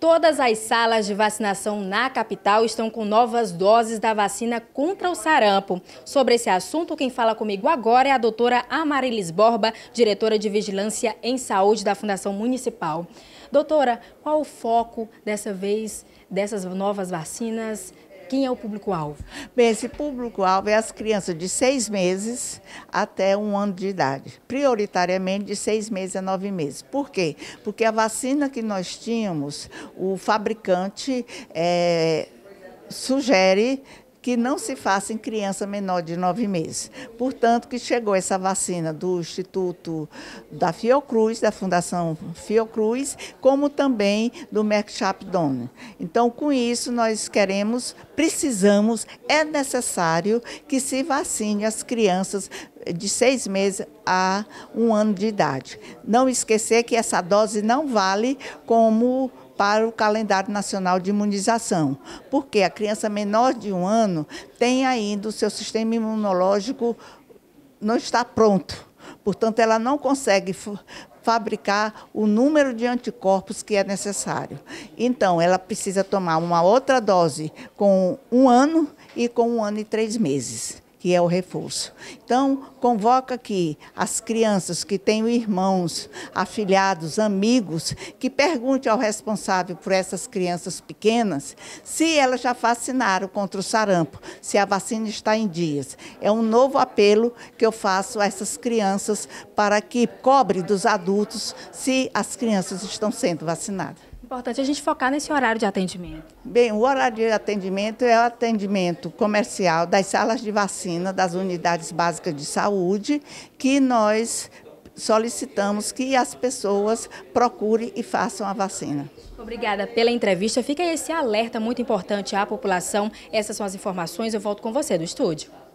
Todas as salas de vacinação na capital estão com novas doses da vacina contra o sarampo. Sobre esse assunto, quem fala comigo agora é a doutora Amarilis Borba, diretora de Vigilância em Saúde da Fundação Municipal. Doutora, qual o foco dessa vez dessas novas vacinas? Quem é o público-alvo? Bem, esse público-alvo é as crianças de seis meses até um ano de idade, prioritariamente de seis meses a nove meses. Por quê? Porque a vacina que nós tínhamos, o fabricante é, sugere que não se faça em criança menor de nove meses. Portanto, que chegou essa vacina do Instituto da Fiocruz, da Fundação Fiocruz, como também do Merck Chapdone. Então, com isso, nós queremos precisamos, é necessário que se vacine as crianças de seis meses a um ano de idade. Não esquecer que essa dose não vale como para o calendário nacional de imunização, porque a criança menor de um ano tem ainda o seu sistema imunológico não está pronto. Portanto, ela não consegue fabricar o número de anticorpos que é necessário. Então, ela precisa tomar uma outra dose com um ano e com um ano e três meses que é o reforço. Então, convoca aqui as crianças que têm irmãos, afilhados, amigos, que pergunte ao responsável por essas crianças pequenas se elas já vacinaram contra o sarampo, se a vacina está em dias. É um novo apelo que eu faço a essas crianças para que cobre dos adultos se as crianças estão sendo vacinadas. Importante a gente focar nesse horário de atendimento. Bem, o horário de atendimento é o atendimento comercial das salas de vacina, das unidades básicas de saúde, que nós solicitamos que as pessoas procurem e façam a vacina. Obrigada pela entrevista. Fica esse alerta muito importante à população. Essas são as informações. Eu volto com você do estúdio.